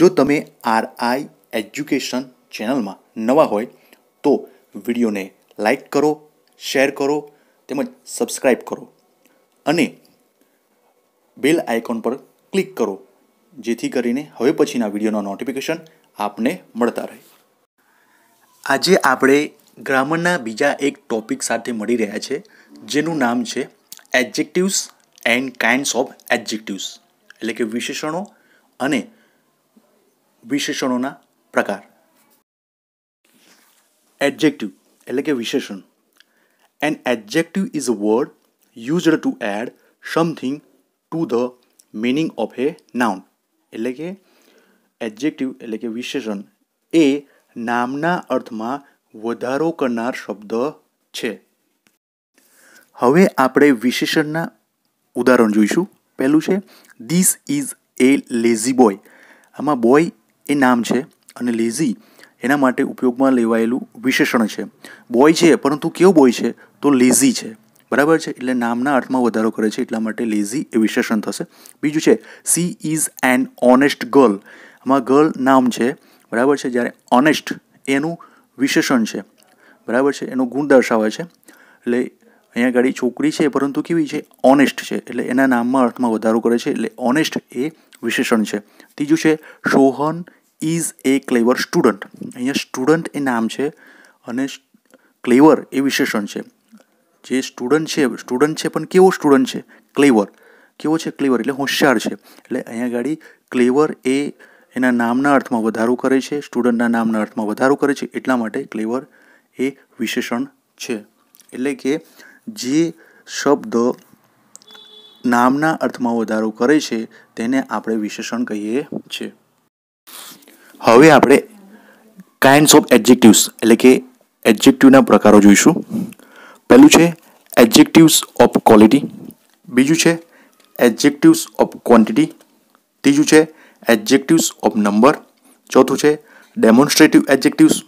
જો તમે RI education ચેનલમાં નવા હોય તો વિડીયોને લાઈક કરો શેર કરો તેમજ સબસ્ક્રાઈબ કરો અને બેલ આઇકોન પર ક્લિક કરો જેથી કરીને હવે પછીના વિડીયોના નોટિફિકેશન આપને મળતા રહે આજે આપણે ગ્રામરના બીજા એક ટોપિક સાથે મળી રહ્યા છે જેનું નામ છે adjectives and kinds of adjectives એટલે કે વિશેષણો અને વિશેષણોના પ્રકાર એડજેક્ટિવ એટલે કે વિશેષણ an adjective is a word used to add something to the meaning of a noun એટલે કે એડજેક્ટિવ એટલે કે વિશેષણ એ નામના અર્થમાં વધારો કરનાર શબ્દ છે હવે આપણે વિશેષણના ઉદાહરણ જોઈશું પહેલું છે this is a lazy boy આમાં બોય એ નામ છે અને લેઝી એના માટે ઉપયોગમાં લેવાયેલું વિશેષણ છે બોય છે પરંતુ કેવો બોય છે તો લેઝી છે બરાબર છે એટલે નામના અર્થમાં વધારો કરે છે એટલા માટે લેઝી એ વિશેષણ થશે બીજું છે she is an honest girl આમાં ગર્લ નામ છે બરાબર છે જ્યારે ઓનેસ્ટ એનું વિશેષણ છે બરાબર છે એનો ગુણ દર્શાવે છે એટલે અહીંયા ગાડી છોકરી છે પરંતુ કેવી છે ઓનેસ્ટ છે એટલે એના નામમાં અર્થમાં વધારો કરે છે એટલે ઓનેસ્ટ એ વિશેષણ છે ત્રીજું છે Sohan is a clever student અહીંયા સ્ટુડન્ટ એ નામ છે અને ક્લેવર એ વિશેષણ છે જે સ્ટુડન્ટ છે સ્ટુડન્ટ છે પણ કેવો સ્ટુડન્ટ છે ક્લેવર કેવો છે ક્લેવર એટલે હોશિયાર છે એટલે અહીંયા ગાડી ક્લેવર એ એના નામના અર્થમાં વધારો કરે છે સ્ટુડન્ટના નામના અર્થમાં વધારો કરે છે એટલા માટે ક્લેવર એ વિશેષણ છે એટલે કે જે શબ્દ નામના અર્થમાં વધારો કરે છે તેને આપણે વિશેષણ કહીએ છીએ હવે આપણે કાઇન્ડ્સ ઓફ એડજેક્ટિવ્સ એટલે કે એડજેક્ટિવના પ્રકારો જોઈશું પહેલું છે એડજેક્ટિવ્સ ઓફ ક્વોલિટી બીજું છે એડજેક્ટિવ્સ ઓફ ક્વોન્ટિટી ત્રીજું છે એડજેક્ટિવ્સ ઓફ નંબર ચોથું છે ડેમોન્સ્ટ્રેટિવ એડજેક્ટિવ્સ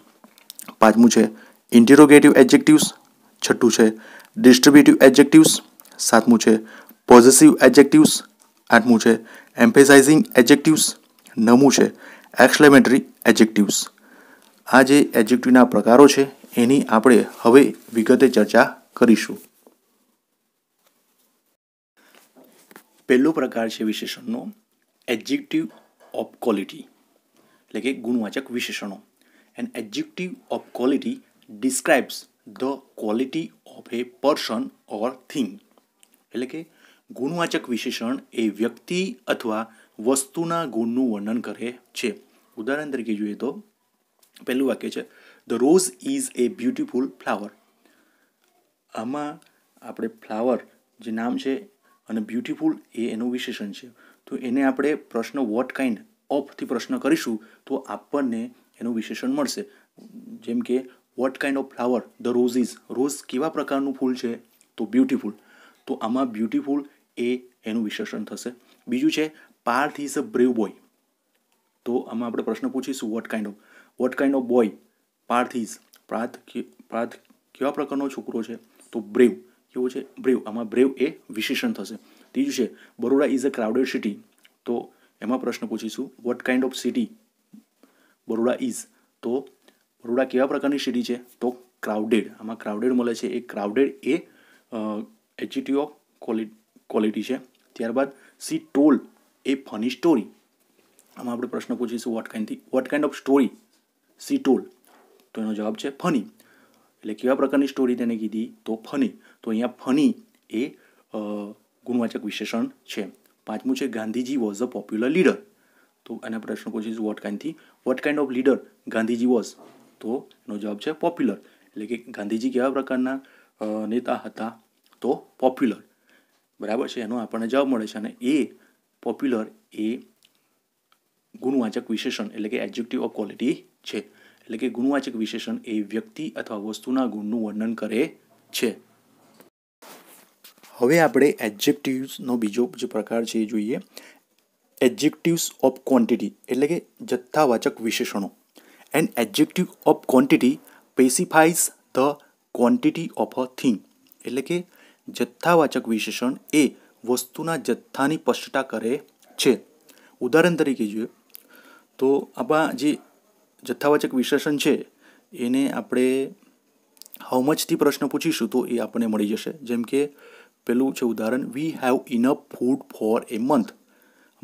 પાંચમું છે ઇન્ટિરોગેટિવ એડજેક્ટિવ્સ છઠ્ઠું છે ડિસ્ટ્રિબ્યુટિવ એડજેક્ટિવ્સ સાતમું છે પોઝિસિવ એડજેક્ટિવ્સ આઠમું છે એમ્ફેસાઇઝિંગ એડજેક્ટિવ્સ નવમું છે એક્સલેમેટરી એડજેક્ટિવ્સ આ જે એડજેક્ટિવના પ્રકારો છે એની આપણે હવે વિગતે ચર્ચા કરીશું પહેલો પ્રકાર છે વિશેષણનો એડજેક્ટિવ ઓફ ક્વોલિટી એટલે કે ગુણવાચક વિશેષણો and adjective of quality describes the quality of a person or thing એટલે કે ગુણવાચક વિશેષણ એ વ્યક્તિ અથવા વસ્તુના ગુણનું વર્ણન કરે છે ઉદાહરણ તરીકે જોઈએ તો પહેલું વાક્ય છે the rose is a beautiful flower આમાં આપણે ફ્લાવર જે નામ છે અને બ્યુટિફુલ એ એનું વિશેષણ છે તો એને આપણે પ્રશ્ન વોટ કાઇન્ડ ઓફથી પ્રશ્ન કરીશું તો આપણને એનું વિશેષણ મળશે જેમ કે what kind of flower the rose is rose કેવા પ્રકારનું ફૂલ છે તો બ્યુટિફુલ તો આમાં બ્યુટિફુલ એ એનું વિશેષણ થશે બીજું છે Parth is a brave boy તો આમાં આપણે પ્રશ્ન પૂછીશું what kind of what kind of boy Parth is Parth Parth કેવા પ્રકારનો છોકરો છે તો બ્રેવ કેવો છે બ્રેવ આમાં બ્રેવ એ વિશેષણ થશે ત્રીજું છે Baroda is a crowded city તો એમાં પ્રશ્ન પૂછીશું what kind of city Baroda is તો બરોડા કેવા પ્રકારની સિટી છે તો ક્રાઉડેડ આમાં ક્રાઉડેડ મળે છે એ ક્રાઉડેડ એ એચજીટી ઓફ ક્વોલિટી ક્વોલિટી છે ત્યારબાદ she told a funny story આમાં આપણે પ્રશ્ન પૂછીશું વોટ કાઇન્ડથી what kind of story she told તો એનો જવાબ છે ફની એટલે કેવા પ્રકારની સ્ટોરી તેને કીધી તો ફની તો અહીંયા ફની એ ગુણવાચક વિશેષણ છે પાંચમું છે Gandhiji was a popular leader તો એના પ્રશ્ન પૂછીશું વોટ કાઇન્ડથી what kind of leader Gandhiji was તો એનો જવાબ છે પોપ્યુલર એટલે કે ગાંધીજી કેવા પ્રકારના નેતા હતા તો પોપ્યુલર બરાબર છે એનો આપણને જવાબ મળે છે અને એ પોપ્યુલર એ ગુણવાચક વિશેષણ એટલે કે એડજેક્ટિવ ઓફ ક્વોલિટી છે એટલે કે ગુણવાચક વિશેષણ એ વ્યક્તિ અથવા વસ્તુના ગુણનું વર્ણન કરે છે હવે આપણે એડજેક્ટિવ્સનો બીજો જે પ્રકાર છે એ જોઈએ એડજેક્ટિવ્સ ઓફ ક્વોન્ટિટી એટલે કે જથ્થાવાચક વિશેષણો and adjective of quantity specifies the quantity of a thing એટલે કે જથ્થાવાચક વિશેષણ એ વસ્તુના જથ્થાની સ્પષ્ટતા કરે છે ઉદાહરણ તરીકે જોઈએ તો આપણા જે જથ્થાવાચક વિશેષણ છે એને આપણે હાઉ મચથી પ્રશ્ન પૂછીશું તો એ આપણને મળી જશે જેમ કે પેલું છે ઉદાહરણ we have enough food for a month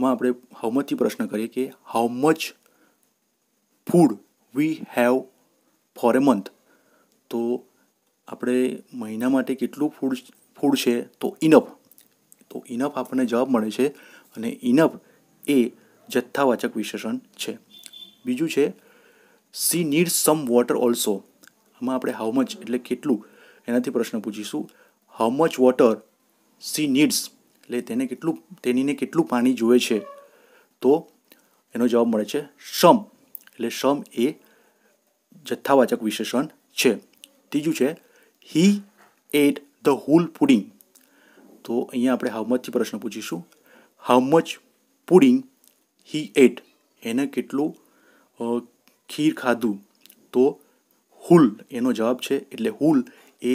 માં આપણે હાઉ મચથી પ્રશ્ન કરીએ કે how much food we have for a month તો આપણે મહિના માટે કેટલું ફૂડ ફૂડ છે તો ઇનફ તો ઇનફ આપણને જવાબ મળે છે અને ઇનફ એ જથ્થાવાચક વિશેષણ છે બીજું છે she need some water also આમાં આપણે હાઉ મચ એટલે કેટલું એનાથી પ્રશ્ન પૂછીશું how much water she needs એટલે તેને કેટલું તેનીને કેટલું પાણી જોઈએ છે તો એનો જવાબ મળે છે સમ એટલે સમ એ જથ્થાવાચક વિશેષણ છે ત્રીજું છે he ate the whole pudding તો અહીંયા આપણે હાઉ મચથી પ્રશ્ન પૂછીશું how much pudding he ate એને કેટલું ખીર ખાધું તો હુલ એનો જવાબ છે એટલે હુલ એ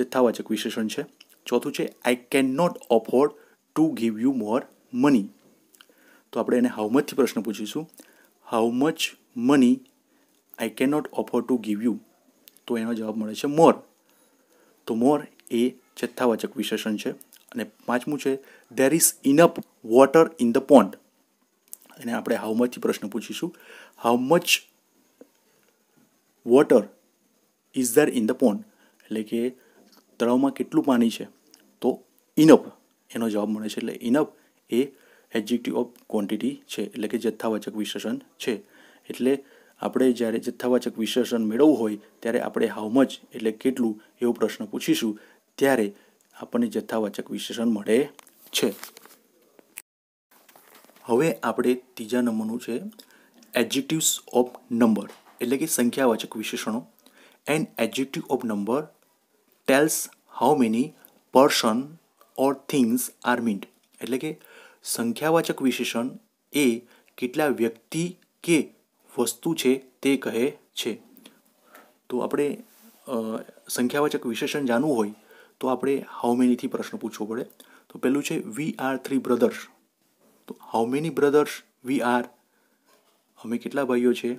જથ્થાવાચક વિશેષણ છે ચોથું છે I can not afford to give you more money તો આપણે એને હાઉ મચથી પ્રશ્ન પૂછીશું how much money I can not afford to give you તો એનો જવાબ મળે છે મોર તો મોર એ જથ્થાવાચક વિશેષણ છે અને પાંચમું છે there is enough water in the pond એને આપણે હાઉ મચથી પ્રશ્ન પૂછીશું how much water is there in the pond એટલે કે તળાવમાં કેટલું પાણી છે તો ઇનફ એનો જવાબ મળે છે એટલે ઇનફ એ એડજેક્ટિવ ઓફ ક્વોન્ટિટી છે એટલે કે જથ્થાવાચક વિશેષણ છે એટલે આપણે જ્યારે જથ્થાવાચક વિશેષણ મેળવવું હોય ત્યારે આપણે હાઉ મચ એટલે કેટલું એવો પ્રશ્ન પૂછીશું ત્યારે આપણને જથ્થાવાચક વિશેષણ મળે છે હવે આપણે ત્રીજા નંબરનું છે એડજેટિવ્સ ઓફ નંબર એટલે કે સંખ્યાવાચક વિશેષણો and adjective of number tells how many person or things are meant એટલે કે સંખ્યાવાચક વિશેષણ એ કેટલા વ્યક્તિ કે વસ્તુ છે તે કહે છે તો આપણે સંખ્યાવાચક વિશેષણ જાણવું હોય તો આપણે હાઉ મેનીથી પ્રશ્ન પૂછવો પડે તો પહેલું છે વી આર થ્રી બ્રધર્સ તો how many brothers we are અમે કેટલા ભાઈઓ છે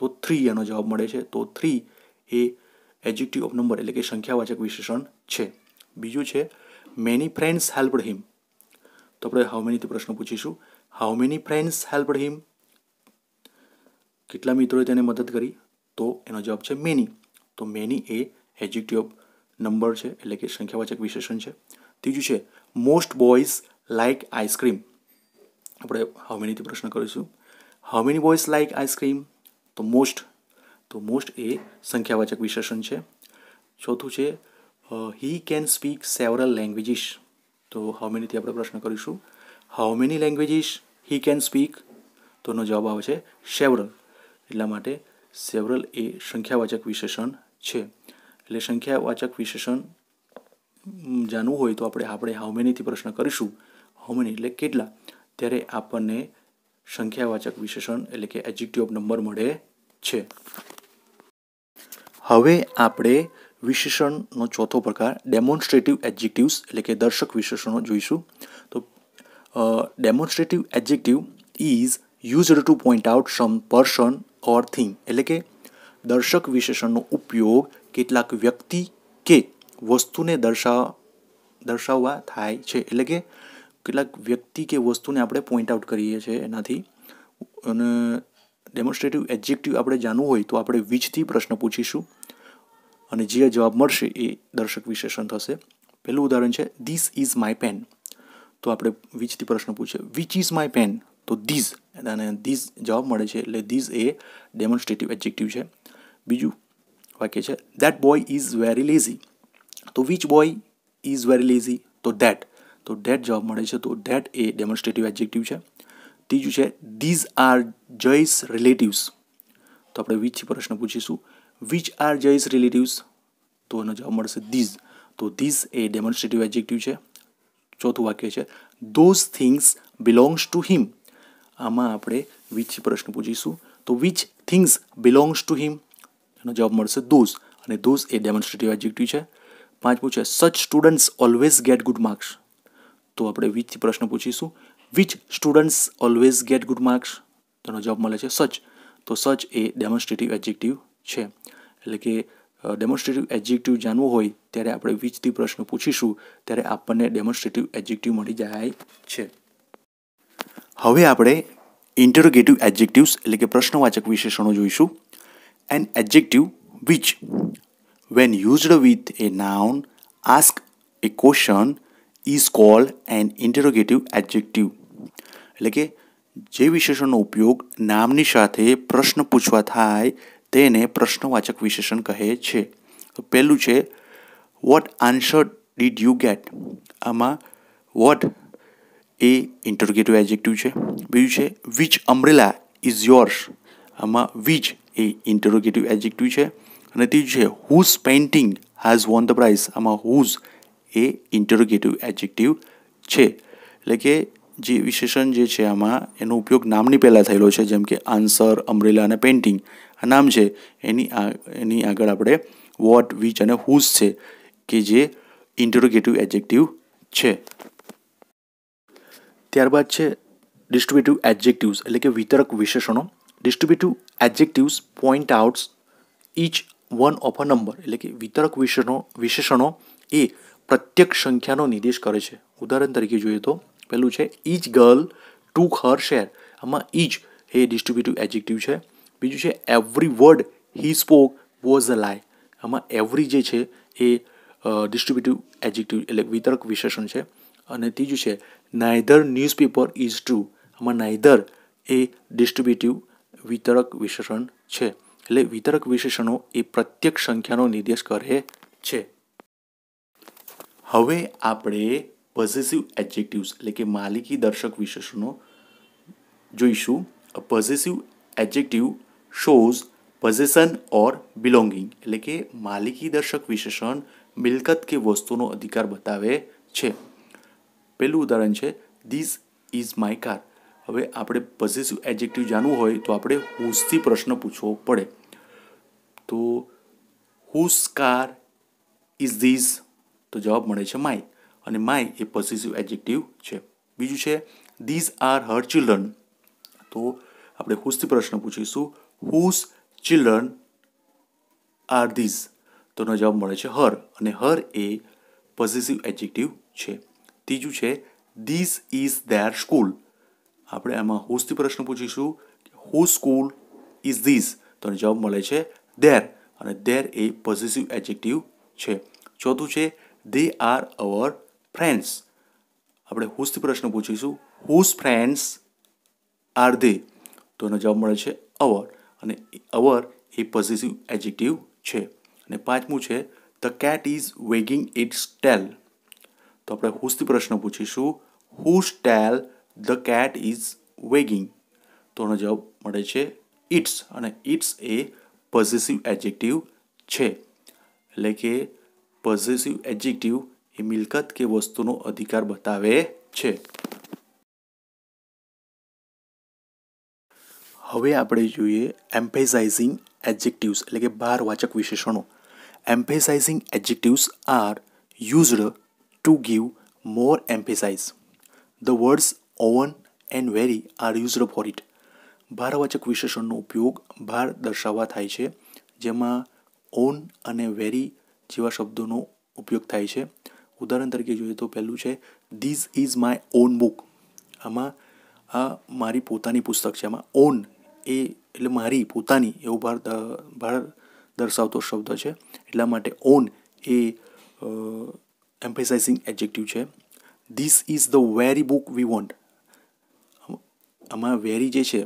તો થ્રી એનો જવાબ મળે છે તો થ્રી એ એજેક્ટિવ ઓફ નંબર એટલે કે સંખ્યાવાચક વિશેષણ છે બીજું છે મેની ફ્રેન્ડ્સ હેલ્પડ હિમ તો આપણે હાઉ મેનીથી પ્રશ્ન પૂછીશું how many friends helped him કેટલા મિત્રોએ તેને મદદ કરી તો એનો જવાબ છે મેની તો મેની એ એજેક્ટિવ ઓફ નંબર છે એટલે કે સંખ્યાવાચક વિશેષણ છે ત્રીજું છે મોસ્ટ બોયઝ લાઇક આઈસ્ક્રીમ આપણે હવેનીથી પ્રશ્ન કરીશું how many boys like ice cream તો મોસ્ટ તો મોસ્ટ એ સંખ્યાવાચક વિશેષણ છે ચોથું છે he can speak several languages તો હાઉ મેનીથી આપણે પ્રશ્ન કરીશું how many languages he can speak તોનો જવાબ આવે છે સેવરલ એટલા માટે સેવરલ એ સંખ્યાવાચક વિશેષણ છે એટલે સંખ્યાવાચક વિશેષણ જાણવું હોય તો આપણે આપણે હાઉ મેનીથી પ્રશ્ન કરીશું હાઉ મેની એટલે કેટલા ત્યારે આપણને સંખ્યાવાચક વિશેષણ એટલે કે ઓફ નંબર મળે છે હવે આપણે વિશેષણનો ચોથો પ્રકાર ડેમોન્સ્ટ્રેટિવ એડજેક્ટિવ્સ એટલે કે દર્શક વિશેષણો જોઈશું તો demonstrative adjective is used to point out some person or thing એટલે કે દર્શક વિશેષણનો ઉપયોગ કેટલાક વ્યક્તિ કે વસ્તુને દર્શાવવા દર્શાવવા થાય છે એટલે કે કેટલાક વ્યક્તિ કે વસ્તુને આપણે પોઈન્ટ આઉટ કરીએ છીએ એનાથી અને ડેમોન્સ્ટ્રેટિવ એડજેક્ટિવ આપણે જાણવું હોય તો આપણે વીજથી પ્રશ્ન પૂછીશું અને જે જવાબ મળશે એ દર્શક વિશેષણ થશે પહેલું ઉદાહરણ છે ધીસ ઇઝ માય પેન તો આપણે વીજથી પ્રશ્ન પૂછીએ વિચ ઇઝ માય પેન તો ધીઝ અને ધીઝ જવાબ મળે છે એટલે ધીઝ એ ડેમોન્સ્ટ્રેટિવ એડજેક્ટિવ છે બીજું વાક્ય છે that boy is very lazy તો which boy is very lazy તો ધેટ તો ધેટ જવાબ મળે છે તો ડેટ એ ડેમોન્સ્ટ્રેટિવ એડજેક્ટિવ છે ત્રીજું છે ધીઝ આર જયસ રિલેટિવ્સ તો આપણે વિચ પ્રશ્ન પૂછીશું વિચ આર જયસ રિલેટિવ્સ તો એનો જવાબ મળશે ધીઝ તો ધીઝ એ ડેમોન્સ્ટ્રેટિવ એડજેક્ટિવ છે ચોથું વાક્ય છે those things belongs to him આમાં આપણે વિચ પ્રશ્ન પૂછીશું તો which things belongs to him એનો જવાબ મળશે ધોઝ અને ધોઝ એ ડેમોન્સ્ટ્રેટિવ એડજેક્ટિવ છે પાંચમું છે such students always get good marks તો આપણે વિચ પ્રશ્ન પૂછીશું which students always get good marks તેનો જવાબ મળે છે સચ તો સચ એ ડેમોન્સ્ટ્રેટિવ એડજેક્ટિવ છે એટલે કે ડેમોન્સ્ટ્રેટિવ એડજેક્ટિવ જાણવું હોય ત્યારે આપણે વીજથી પ્રશ્ન પૂછીશું ત્યારે આપણને ડેમોન્સ્ટ્રેટિવ એડજેક્ટિવ મળી જાય છે હવે આપણે ઇન્ટરોગેટિવ એડજેક્ટિવ્સ એટલે કે પ્રશ્નવાચક વિશેષણો જોઈશું an adjective which, when used with a noun, ask a question is called an interrogative adjective. એટલે કે જે વિશેષણનો ઉપયોગ નામની સાથે પ્રશ્ન પૂછવા થાય તેને પ્રશ્નવાચક વિશેષણ કહે છે તો પહેલું છે what answer did you get આમાં વોટ એ ઇન્ટરગેટિવ એજેક્ટિવ છે બીજું છે વિચ અમ્બ્રેલા ઇઝ યોર્સ આમાં વિચ એ ઇન્ટરોગેટિવ એડજેક્ટિવ છે અને ત્રીજું છે whose painting has won the prize આમાં હુઝ એ ઇન્ટરોગેટિવ એડજેક્ટિવ છે એટલે કે જે વિશેષણ જે છે આમાં એનો ઉપયોગ નામની પહેલાં થયેલો છે જેમ કે આન્સર અમરેલા અને પેઇન્ટિંગ આ નામ છે એની એની આગળ આપણે વોટ વિચ અને હુઝ છે કે જે ઇન્ટરોગેટિવ એડજેક્ટિવ છે ત્યારબાદ છે ડિસ્ટ્રીબ્યુટિવ એડજેક્ટિવ્સ એટલે કે વિતરક વિશેષણો distributive adjectives point outs each one of a number એટલે કે વિતરક વિશેનો વિશેષણો એ પ્રત્યક્ષ સંખ્યાનો નિર્દેશ કરે છે ઉદાહરણ તરીકે જોઈએ તો પહેલું છે each girl to her share આમાં ઇચ એ ડિસ્ટ્રીબ્યુટિવ એડજેક્ટિવ છે બીજું છે every word he spoke was a lie આમાં એવરી જે છે એ ડિસ્ટ્રીબ્યુટિવ એડજેક્ટિવ એટલે વિતરક વિશેષણ છે અને ત્રીજું છે નાયધર ન્યૂઝપેપર ઇઝ ટ્રુ આમાં નાયધર એ ડિસ્ટ્રીબ્યુટિવ વિતરક વિશેષણ છે એટલે વિતરક વિશેષણો એ પ્રત્યેક સંખ્યાનો નિર્દેશ કરે છે હવે આપણે પોઝિટિવ એડજેક્ટિવ્સ એટલે કે માલિકી દર્શક વિશેષણો જોઈશું positive adjective shows possession or belonging એટલે કે માલિકી દર્શક વિશેષણ મિલકત કે વસ્તુનો અધિકાર બતાવે છે પહેલું ઉદાહરણ છે ધીસ ઇઝ માય કાર હવે આપણે પઝેસિવ એડજેક્ટિવ જાણવું હોય તો આપણે હુસથી પ્રશ્ન પૂછવો પડે તો હુસ કાર ઇઝ ધીઝ તો જવાબ મળે છે માય અને માય એ પોઝિટિવ એડજેક્ટિવ છે બીજું છે ધીઝ આર હર ચિલ્ડ્રન તો આપણે હુસથી પ્રશ્ન પૂછીશું હુસ ચિલ્ડ્રન આર ધીઝ તોનો જવાબ મળે છે હર અને હર એ પોઝિટિવ એડજેક્ટિવ છે ત્રીજું છે ધીઝ ઇઝ ધેર સ્કૂલ આપણે એમાં હુઝથી પ્રશ્ન પૂછીશું હુ સ્કૂલ ઇઝ ધીસ તો જવાબ મળે છે દેર અને દેર એ પોઝિટિવ એડજેક્ટિવ છે ચોથું છે દે આર અવર ફ્રેન્ડ્સ આપણે હુઝથી પ્રશ્ન પૂછીશું હુઝ ફ્રેન્ડ્સ આર ધે તો એનો જવાબ મળે છે અવર અને અવર એ પોઝિટિવ એડજેક્ટિવ છે અને પાંચમું છે the cat is wagging its tail તો આપણે હુઝથી પ્રશ્ન પૂછીશું whose tail the cat is wagging તોનો જવાબ મળે છે ઇટ્સ અને ઇટ્સ એ પોઝિટિવ એડજેક્ટિવ છે એટલે કે પોઝિટિવ એડજેક્ટિવ એ મિલકત કે વસ્તુનો અધિકાર બતાવે છે હવે આપણે જોઈએ એમ્ફેસાઇઝિંગ એડજેક્ટિવ્સ એટલે કે ભારવાચક વિશેષણો emphasising adjectives are used to give more emphasise the words own and very are used for it ભારવાચક વિશેષણનો ઉપયોગ ભાર દર્શાવવા થાય છે જેમાં ઓન અને વેરી જેવા શબ્દોનો ઉપયોગ થાય છે ઉદાહરણ તરીકે જોઈએ તો પહેલું છે this is my own book આમાં આ મારી પોતાની પુસ્તક છે આમાં ઓન એ એટલે મારી પોતાની એવો ભાર ભાર દર્શાવતો શબ્દ છે એટલા માટે ઓન એ એમ્ફેસાઇઝિંગ એડજેક્ટિવ છે this is the very book we want આમાં વેરી જે છે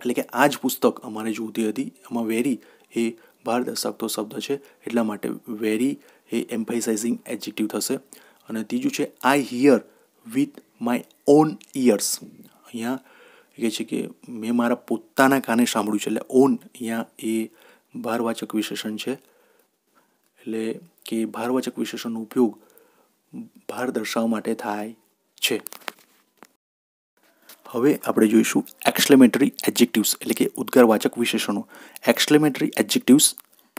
એટલે કે આ જ પુસ્તક અમારે જોતી હતી આમાં વેરી એ ભાર દર્શાવતો શબ્દ છે એટલા માટે વેરી એ એમ્ફાઇસાઇઝિંગ એડજેક્ટિવ થશે અને ત્રીજું છે I hear with my own ears અહીંયા કહે છે કે મેં મારા પોતાના કાને સાંભળ્યું છે એટલે ઓન અહીંયા એ ભારવાચક વિશેષણ છે એટલે કે ભારવાચક વિશેષણનો ઉપયોગ ભાર દર્શાવવા માટે થાય છે હવે આપણે જોઈશું એક્સલેમેટરી એડજેક્ટિવ્સ એટલે કે ઉદ્ગારવાચક વિશેષણો exclamatory adjectives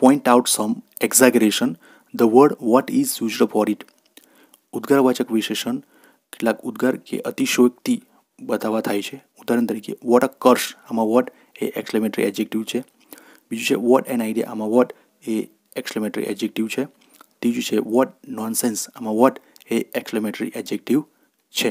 point out some exaggeration the word what is used for it ઉદ્ગારવાચક વિશેષણ કેટલાક ઉદ્ગાર કે અતિશયોક્તિ બતાવવા થાય છે ઉદાહરણ તરીકે વોટ અ કર્સ આમાં વોટ એ એક્સલેમેટરી એડજેક્ટિવ છે બીજું છે વોટ એન આઈડિયા આમાં વોટ એ એક્સલેમેટરી એડજેક્ટિવ છે ત્રીજું છે વોટ નોનસેન્સ આમાં વોટ એ એક્સલેમેટરી એડજેક્ટિવ છે